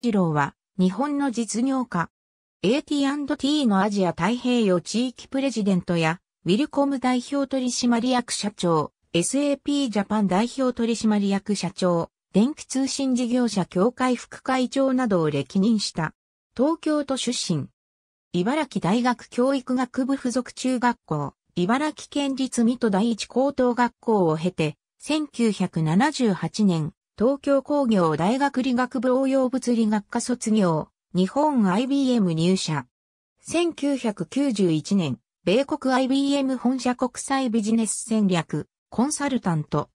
次郎は、日本の実業家。AT&T のアジア太平洋地域プレジデントや、ウィルコム代表取締役社長、SAP ジャパン代表取締役社長、電気通信事業者協会副会長などを歴任した。東京都出身。茨城大学教育学部附属中学校、茨城県立水戸第一高等学校を経て、1978年、東京工業大学理学部応用物理学科卒業、日本 IBM 入社。1991年、米国 IBM 本社国際ビジネス戦略、コンサルタント。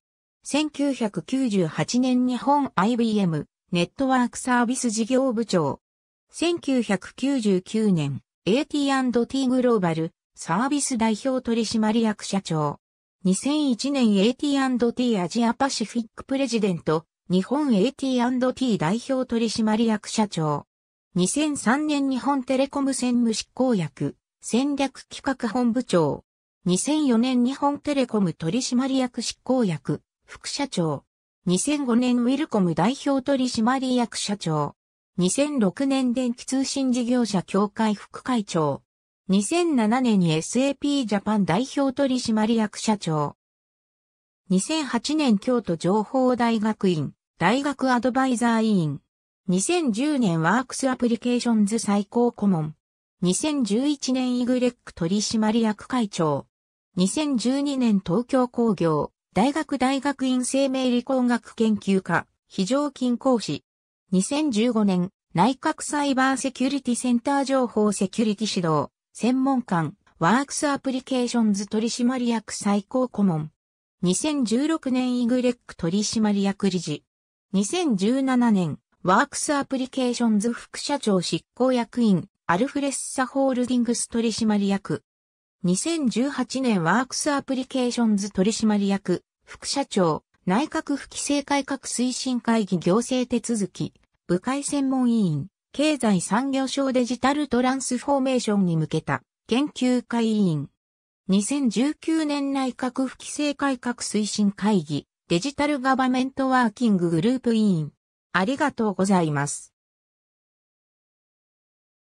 1998年日本 IBM ネットワークサービス事業部長。1999年 AT&T グローバルサービス代表取締役社長。2001年 AT&T アジアパシフィックプレジデント日本 AT&T 代表取締役社長。2003年日本テレコム専務執行役、戦略企画本部長。2004年日本テレコム取締役執行役、副社長。2005年ウィルコム代表取締役社長。2006年電気通信事業者協会副会長。2007年に SAP ジャパン代表取締役社長。2008年京都情報大学院、大学アドバイザー委員。2010年ワークスアプリケーションズ最高顧問。2011年イグレック取締役会長。2012年東京工業、大学大学院生命理工学研究科、非常勤講師。2015年、内閣サイバーセキュリティセンター情報セキュリティ指導、専門官、ワークスアプリケーションズ取締役最高顧問。2016年イグレック取締役理事。2017年、ワークスアプリケーションズ副社長執行役員、アルフレッサホールディングス取締役。2018年ワークスアプリケーションズ取締役、副社長、内閣府規制改革推進会議行政手続き、部会専門委員、経済産業省デジタルトランスフォーメーションに向けた研究会委員。2019年内閣府規制改革推進会議デジタルガバメントワーキンググループ委員。ありがとうございます。